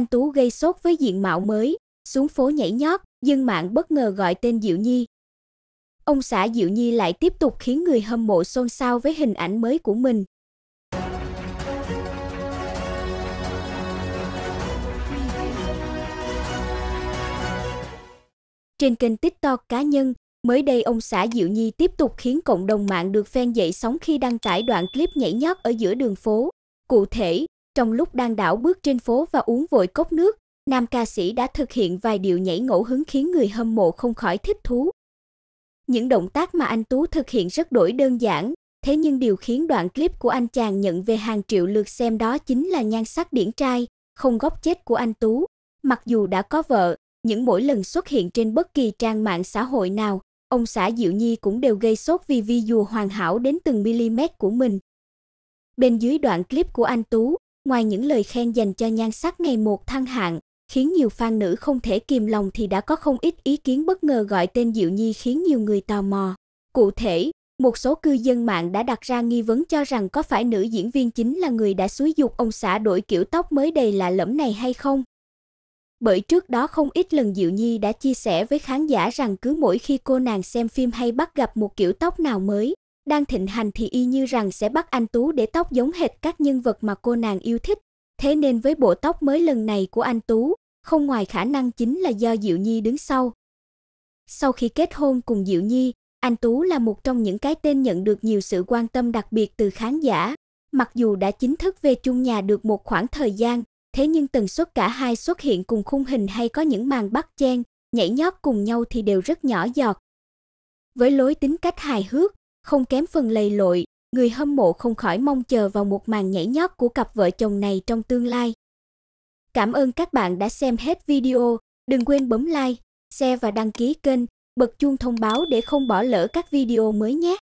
Anh Tú gây sốt với diện mạo mới, xuống phố nhảy nhót, dân mạng bất ngờ gọi tên Diệu Nhi. Ông xã Diệu Nhi lại tiếp tục khiến người hâm mộ xôn xao với hình ảnh mới của mình. Trên kênh TikTok cá nhân, mới đây ông xã Diệu Nhi tiếp tục khiến cộng đồng mạng được phen dậy sóng khi đăng tải đoạn clip nhảy nhót ở giữa đường phố. Cụ thể, trong lúc đang đảo bước trên phố và uống vội cốc nước, nam ca sĩ đã thực hiện vài điệu nhảy ngẫu hứng khiến người hâm mộ không khỏi thích thú. Những động tác mà anh Tú thực hiện rất đổi đơn giản, thế nhưng điều khiến đoạn clip của anh chàng nhận về hàng triệu lượt xem đó chính là nhan sắc điển trai, không góc chết của anh Tú. Mặc dù đã có vợ, những mỗi lần xuất hiện trên bất kỳ trang mạng xã hội nào, ông xã Diệu Nhi cũng đều gây sốt vì vi dù hoàn hảo đến từng mm của mình. Bên dưới đoạn clip của anh Tú, Ngoài những lời khen dành cho nhan sắc ngày một thăng hạng, khiến nhiều fan nữ không thể kìm lòng thì đã có không ít ý kiến bất ngờ gọi tên Diệu Nhi khiến nhiều người tò mò. Cụ thể, một số cư dân mạng đã đặt ra nghi vấn cho rằng có phải nữ diễn viên chính là người đã xúi dục ông xã đổi kiểu tóc mới đầy lạ lẫm này hay không. Bởi trước đó không ít lần Diệu Nhi đã chia sẻ với khán giả rằng cứ mỗi khi cô nàng xem phim hay bắt gặp một kiểu tóc nào mới, đang thịnh hành thì y như rằng sẽ bắt anh Tú để tóc giống hệt các nhân vật mà cô nàng yêu thích. Thế nên với bộ tóc mới lần này của anh Tú, không ngoài khả năng chính là do Diệu Nhi đứng sau. Sau khi kết hôn cùng Diệu Nhi, anh Tú là một trong những cái tên nhận được nhiều sự quan tâm đặc biệt từ khán giả. Mặc dù đã chính thức về chung nhà được một khoảng thời gian, thế nhưng tần suất cả hai xuất hiện cùng khung hình hay có những màn bắt chen, nhảy nhót cùng nhau thì đều rất nhỏ giọt. Với lối tính cách hài hước, không kém phần lầy lội, người hâm mộ không khỏi mong chờ vào một màn nhảy nhót của cặp vợ chồng này trong tương lai. Cảm ơn các bạn đã xem hết video, đừng quên bấm like, share và đăng ký kênh, bật chuông thông báo để không bỏ lỡ các video mới nhé.